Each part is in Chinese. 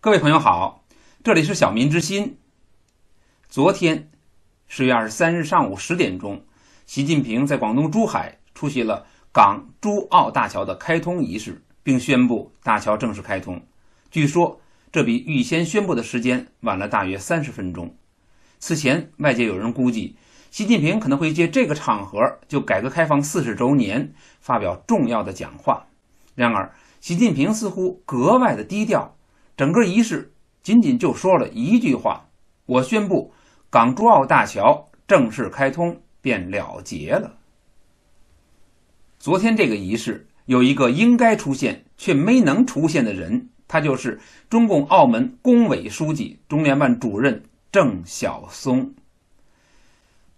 各位朋友好，这里是小民之心。昨天，十月二十三日上午十点钟，习近平在广东珠海出席了港珠澳大桥的开通仪式，并宣布大桥正式开通。据说，这比预先宣布的时间晚了大约三十分钟。此前，外界有人估计，习近平可能会借这个场合就改革开放四十周年发表重要的讲话。然而，习近平似乎格外的低调，整个仪式仅仅就说了一句话：“我宣布，港珠澳大桥正式开通，便了结了。”昨天这个仪式有一个应该出现却没能出现的人，他就是中共澳门工委书记、中联办主任。郑晓松，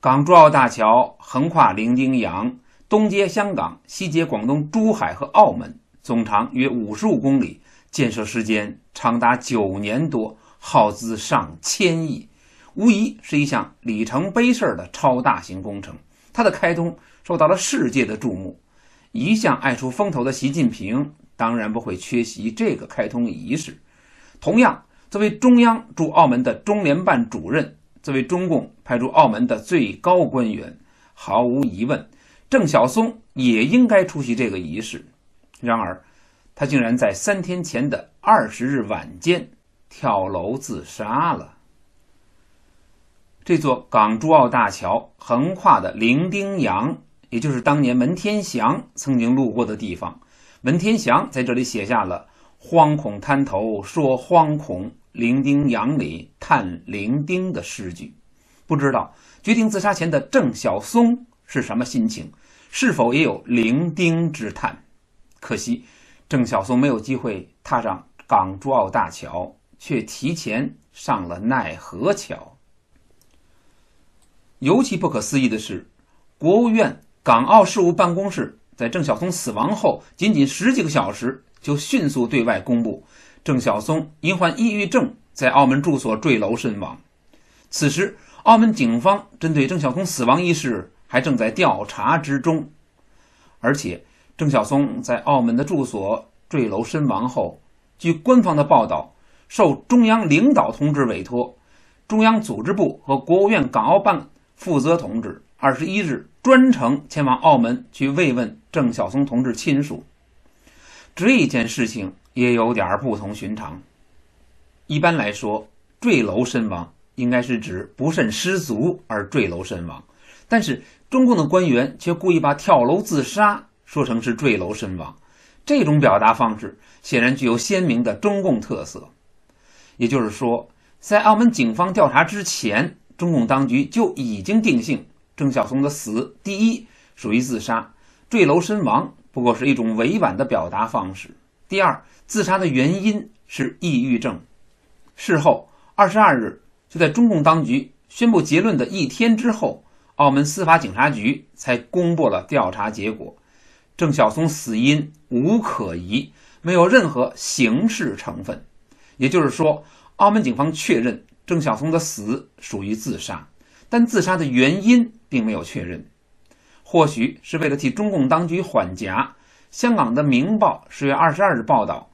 港珠澳大桥横跨伶仃洋，东接香港，西接广东珠海和澳门，总长约五十五公里，建设时间长达九年多，耗资上千亿，无疑是一项里程碑式的超大型工程。它的开通受到了世界的注目。一向爱出风头的习近平当然不会缺席这个开通仪式，同样。作为中央驻澳门的中联办主任，作为中共派驻澳门的最高官员，毫无疑问，郑晓松也应该出席这个仪式。然而，他竟然在三天前的二十日晚间跳楼自杀了。这座港珠澳大桥横跨的伶仃洋，也就是当年文天祥曾经路过的地方，文天祥在这里写下了。惶恐滩头说惶恐，零丁洋里叹零丁的诗句，不知道决定自杀前的郑晓松是什么心情，是否也有零丁之叹？可惜，郑晓松没有机会踏上港珠澳大桥，却提前上了奈何桥。尤其不可思议的是，国务院港澳事务办公室在郑晓松死亡后仅仅十几个小时。就迅速对外公布，郑晓松因患抑郁症在澳门住所坠楼身亡。此时，澳门警方针对郑晓松死亡一事还正在调查之中。而且，郑晓松在澳门的住所坠楼身亡后，据官方的报道，受中央领导同志委托，中央组织部和国务院港澳办负责同志二十一日专程前往澳门去慰问郑晓松同志亲属。这件事情也有点不同寻常。一般来说，坠楼身亡应该是指不慎失足而坠楼身亡，但是中共的官员却故意把跳楼自杀说成是坠楼身亡，这种表达方式显然具有鲜明的中共特色。也就是说，在澳门警方调查之前，中共当局就已经定性郑晓松的死，第一属于自杀，坠楼身亡。不过是一种委婉的表达方式。第二，自杀的原因是抑郁症。事后，二十二日就在中共当局宣布结论的一天之后，澳门司法警察局才公布了调查结果：郑晓松死因无可疑，没有任何刑事成分。也就是说，澳门警方确认郑晓松的死属于自杀，但自杀的原因并没有确认。或许是为了替中共当局缓颊，香港的《明报》十月二十二日报道，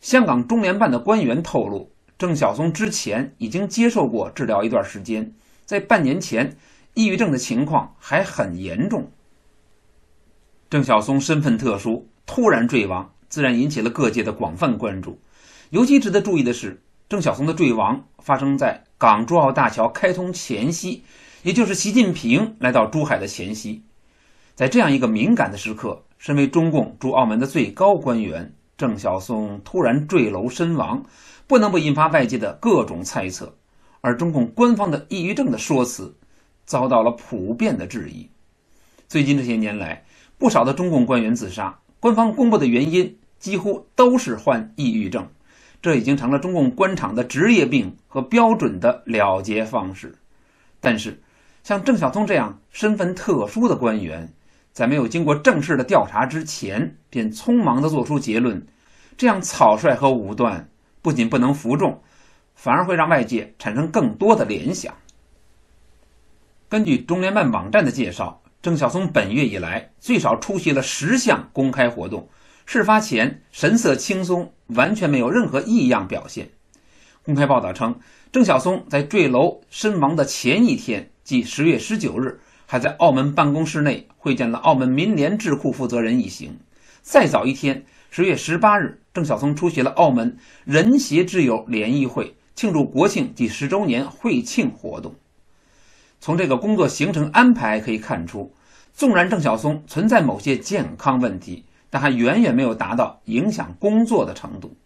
香港中联办的官员透露，郑晓松之前已经接受过治疗一段时间，在半年前，抑郁症的情况还很严重。郑晓松身份特殊，突然坠亡，自然引起了各界的广泛关注。尤其值得注意的是，郑晓松的坠亡发生在港珠澳大桥开通前夕，也就是习近平来到珠海的前夕。在这样一个敏感的时刻，身为中共驻澳门的最高官员，郑晓松突然坠楼身亡，不能不引发外界的各种猜测。而中共官方的抑郁症的说辞，遭到了普遍的质疑。最近这些年来，不少的中共官员自杀，官方公布的原因几乎都是患抑郁症，这已经成了中共官场的职业病和标准的了结方式。但是，像郑晓松这样身份特殊的官员，在没有经过正式的调查之前，便匆忙地作出结论，这样草率和武断，不仅不能服众，反而会让外界产生更多的联想。根据中联办网站的介绍，郑晓松本月以来最少出席了十项公开活动，事发前神色轻松，完全没有任何异样表现。公开报道称，郑晓松在坠楼身亡的前一天，即十月十九日。还在澳门办公室内会见了澳门民联智库负责人一行。再早一天，十月十八日，郑晓松出席了澳门人协之友联谊会庆祝国庆第十周年会庆活动。从这个工作行程安排可以看出，纵然郑晓松存在某些健康问题，但还远远没有达到影响工作的程度。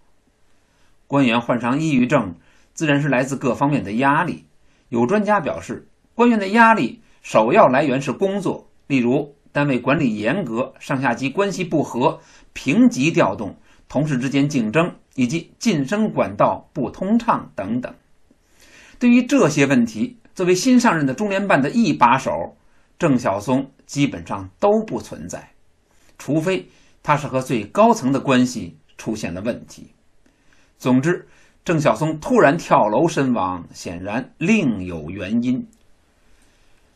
官员患上抑郁症，自然是来自各方面的压力。有专家表示，官员的压力。首要来源是工作，例如单位管理严格、上下级关系不和、平级调动、同事之间竞争，以及晋升管道不通畅等等。对于这些问题，作为新上任的中联办的一把手，郑晓松基本上都不存在，除非他是和最高层的关系出现了问题。总之，郑晓松突然跳楼身亡，显然另有原因。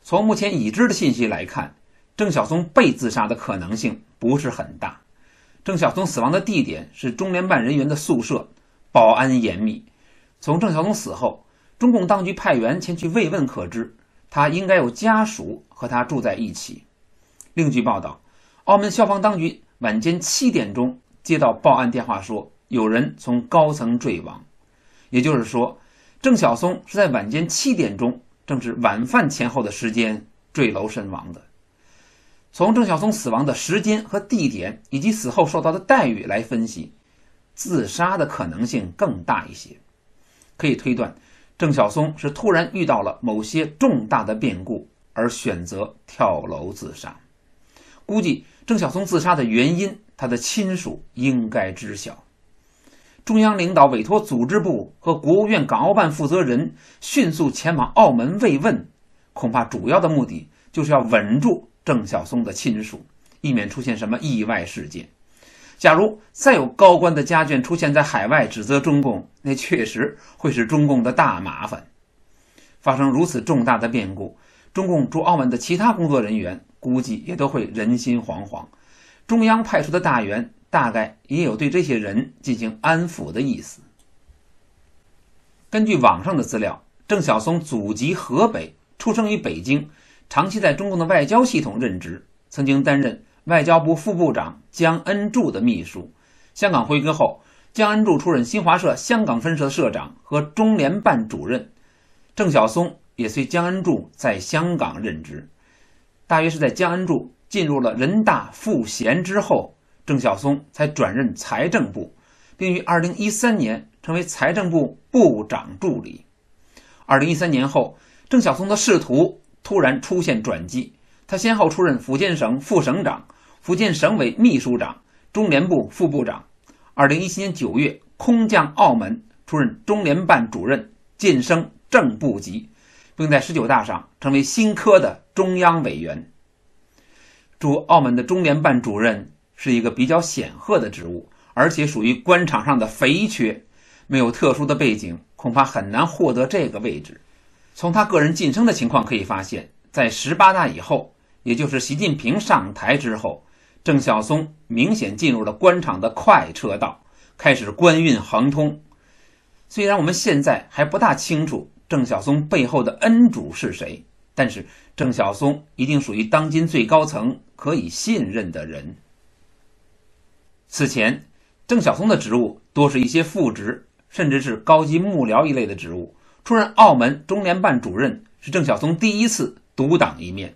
从目前已知的信息来看，郑晓松被自杀的可能性不是很大。郑晓松死亡的地点是中联办人员的宿舍，保安严密。从郑晓松死后，中共当局派员前去慰问可知，他应该有家属和他住在一起。另据报道，澳门消防当局晚间七点钟接到报案电话，说有人从高层坠亡，也就是说，郑晓松是在晚间七点钟。正是晚饭前后的时间坠楼身亡的。从郑晓松死亡的时间和地点，以及死后受到的待遇来分析，自杀的可能性更大一些。可以推断，郑晓松是突然遇到了某些重大的变故而选择跳楼自杀。估计郑晓松自杀的原因，他的亲属应该知晓。中央领导委托组织部和国务院港澳办负责人迅速前往澳门慰问，恐怕主要的目的就是要稳住郑晓松的亲属，以免出现什么意外事件。假如再有高官的家眷出现在海外指责中共，那确实会是中共的大麻烦。发生如此重大的变故，中共驻澳门的其他工作人员估计也都会人心惶惶。中央派出的大员。大概也有对这些人进行安抚的意思。根据网上的资料，郑晓松祖籍河北，出生于北京，长期在中共的外交系统任职，曾经担任外交部副部长江恩柱的秘书。香港回归后，江恩柱出任新华社香港分社社长和中联办主任，郑晓松也随江恩柱在香港任职。大约是在江恩柱进入了人大副衔之后。郑晓松才转任财政部，并于二零一三年成为财政部部长助理。二零一三年后，郑晓松的仕途突然出现转机，他先后出任福建省副省长、福建省委秘书长、中联部副部长。二零一七年九月，空降澳门出任中联办主任，晋升正部级，并在十九大上成为新科的中央委员。驻澳门的中联办主任。是一个比较显赫的职务，而且属于官场上的肥缺，没有特殊的背景，恐怕很难获得这个位置。从他个人晋升的情况可以发现，在十八大以后，也就是习近平上台之后，郑晓松明显进入了官场的快车道，开始官运亨通。虽然我们现在还不大清楚郑晓松背后的恩主是谁，但是郑晓松一定属于当今最高层可以信任的人。此前，郑晓松的职务多是一些副职，甚至是高级幕僚一类的职务。出任澳门中联办主任是郑晓松第一次独当一面。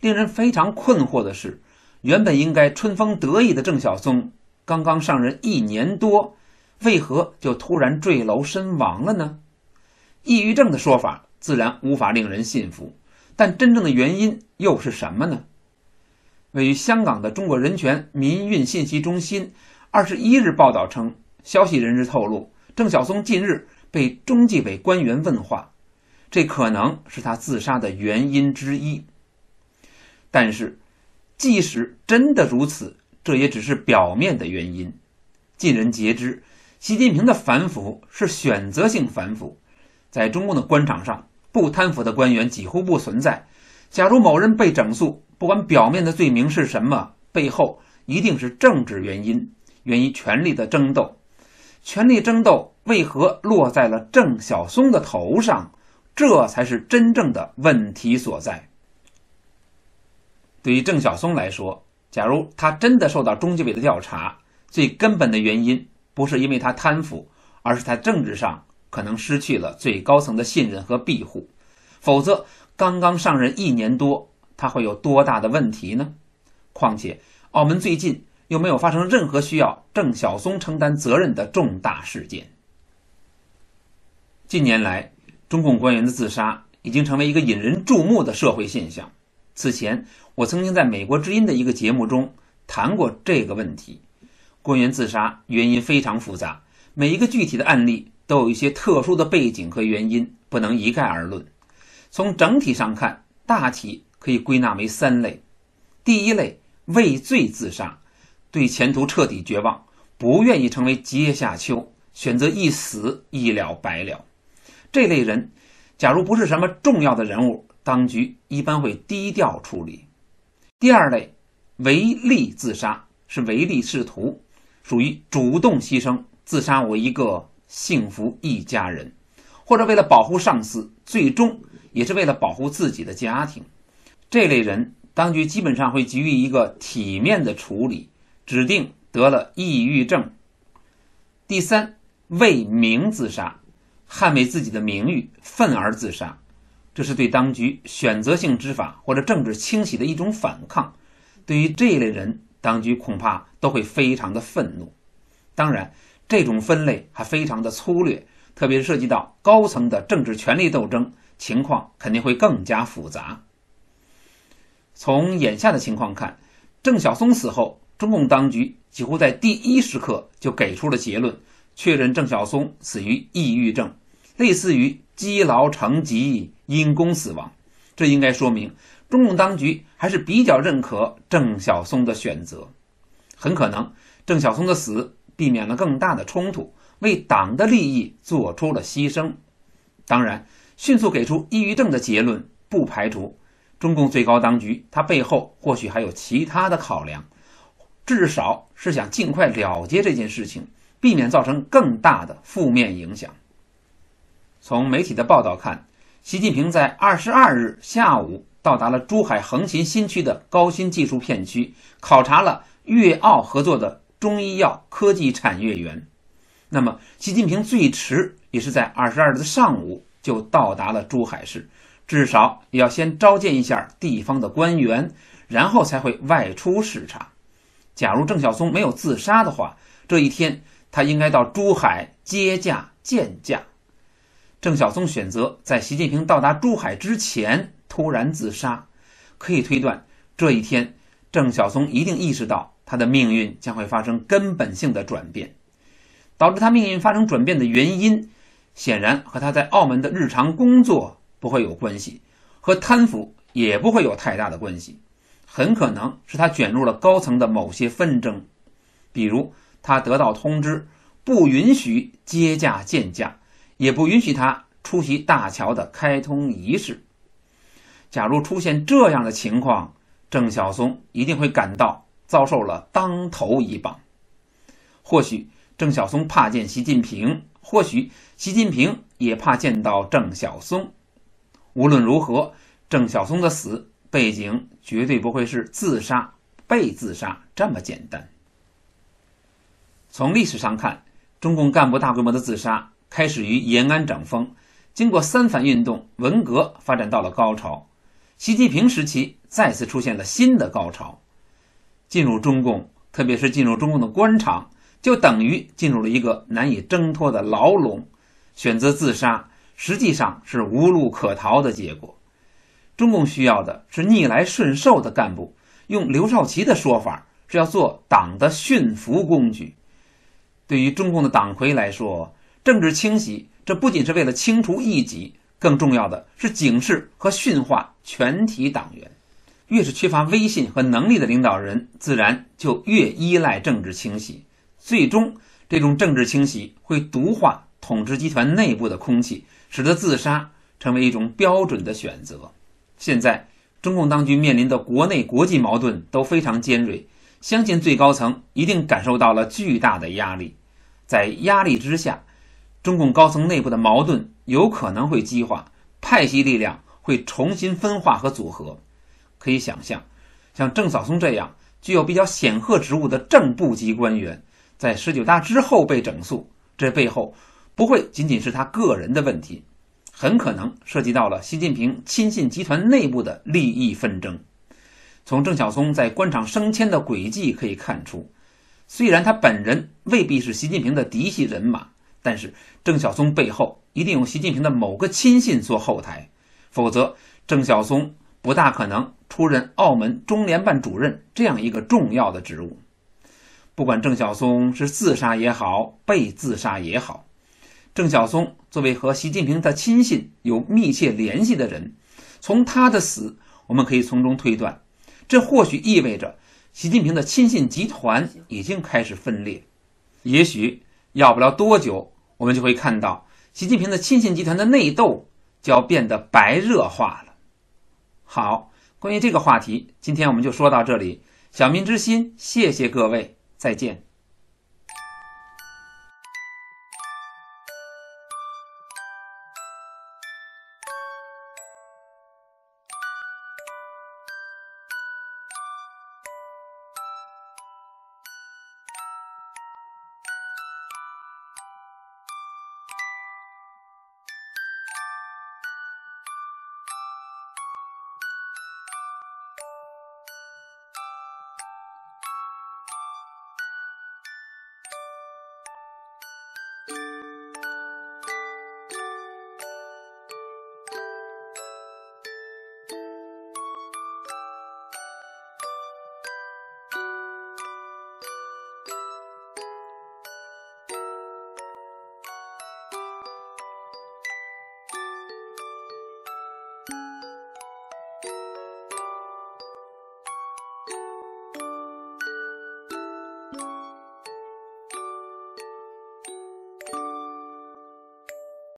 令人非常困惑的是，原本应该春风得意的郑晓松，刚刚上任一年多，为何就突然坠楼身亡了呢？抑郁症的说法自然无法令人信服，但真正的原因又是什么呢？位于香港的中国人权民运信息中心，二十一日报道称，消息人士透露，郑晓松近日被中纪委官员问话，这可能是他自杀的原因之一。但是，即使真的如此，这也只是表面的原因。尽人皆知，习近平的反腐是选择性反腐，在中共的官场上，不贪腐的官员几乎不存在。假如某人被整肃，不管表面的罪名是什么，背后一定是政治原因，源于权力的争斗。权力争斗为何落在了郑晓松的头上？这才是真正的问题所在。对于郑晓松来说，假如他真的受到中纪委的调查，最根本的原因不是因为他贪腐，而是他政治上可能失去了最高层的信任和庇护。否则，刚刚上任一年多。他会有多大的问题呢？况且澳门最近又没有发生任何需要郑晓松承担责任的重大事件。近年来，中共官员的自杀已经成为一个引人注目的社会现象。此前，我曾经在美国之音的一个节目中谈过这个问题。官员自杀原因非常复杂，每一个具体的案例都有一些特殊的背景和原因，不能一概而论。从整体上看，大体。可以归纳为三类：第一类畏罪自杀，对前途彻底绝望，不愿意成为阶下囚，选择一死一了百了。这类人，假如不是什么重要的人物，当局一般会低调处理。第二类唯利自杀，是唯利是图，属于主动牺牲，自杀我一个幸福一家人，或者为了保护上司，最终也是为了保护自己的家庭。这类人，当局基本上会给予一个体面的处理，指定得了抑郁症。第三，为名自杀，捍卫自己的名誉，愤而自杀，这是对当局选择性执法或者政治清洗的一种反抗。对于这类人，当局恐怕都会非常的愤怒。当然，这种分类还非常的粗略，特别涉及到高层的政治权力斗争，情况肯定会更加复杂。从眼下的情况看，郑晓松死后，中共当局几乎在第一时刻就给出了结论，确认郑晓松死于抑郁症，类似于积劳成疾，因公死亡。这应该说明中共当局还是比较认可郑晓松的选择。很可能，郑晓松的死避免了更大的冲突，为党的利益做出了牺牲。当然，迅速给出抑郁症的结论，不排除。中共最高当局，他背后或许还有其他的考量，至少是想尽快了结这件事情，避免造成更大的负面影响。从媒体的报道看，习近平在二十二日下午到达了珠海横琴新区的高新技术片区，考察了粤澳合作的中医药科技产业园。那么，习近平最迟也是在二十二日的上午就到达了珠海市。至少也要先召见一下地方的官员，然后才会外出视察。假如郑晓松没有自杀的话，这一天他应该到珠海接驾、见驾。郑晓松选择在习近平到达珠海之前突然自杀，可以推断，这一天郑晓松一定意识到他的命运将会发生根本性的转变。导致他命运发生转变的原因，显然和他在澳门的日常工作。不会有关系，和贪腐也不会有太大的关系，很可能是他卷入了高层的某些纷争，比如他得到通知，不允许接驾、见驾，也不允许他出席大桥的开通仪式。假如出现这样的情况，郑晓松一定会感到遭受了当头一棒。或许郑晓松怕见习近平，或许习近平也怕见到郑晓松。无论如何，郑晓松的死背景绝对不会是自杀、被自杀这么简单。从历史上看，中共干部大规模的自杀开始于延安整风，经过三反运动、文革，发展到了高潮。习近平时期再次出现了新的高潮。进入中共，特别是进入中共的官场，就等于进入了一个难以挣脱的牢笼，选择自杀。实际上是无路可逃的结果。中共需要的是逆来顺受的干部，用刘少奇的说法，是要做党的驯服工具。对于中共的党魁来说，政治清洗这不仅是为了清除异己，更重要的是警示和驯化全体党员。越是缺乏威信和能力的领导人，自然就越依赖政治清洗。最终，这种政治清洗会毒化统治集团内部的空气。使得自杀成为一种标准的选择。现在，中共当局面临的国内国际矛盾都非常尖锐，相信最高层一定感受到了巨大的压力。在压力之下，中共高层内部的矛盾有可能会激化，派系力量会重新分化和组合。可以想象，像郑晓松这样具有比较显赫职务的正部级官员，在十九大之后被整肃，这背后。不会仅仅是他个人的问题，很可能涉及到了习近平亲信集团内部的利益纷争。从郑晓松在官场升迁的轨迹可以看出，虽然他本人未必是习近平的嫡系人马，但是郑晓松背后一定有习近平的某个亲信做后台，否则郑晓松不大可能出任澳门中联办主任这样一个重要的职务。不管郑晓松是自杀也好，被自杀也好。郑晓松作为和习近平的亲信有密切联系的人，从他的死，我们可以从中推断，这或许意味着习近平的亲信集团已经开始分裂，也许要不了多久，我们就会看到习近平的亲信集团的内斗就要变得白热化了。好，关于这个话题，今天我们就说到这里。小民之心，谢谢各位，再见。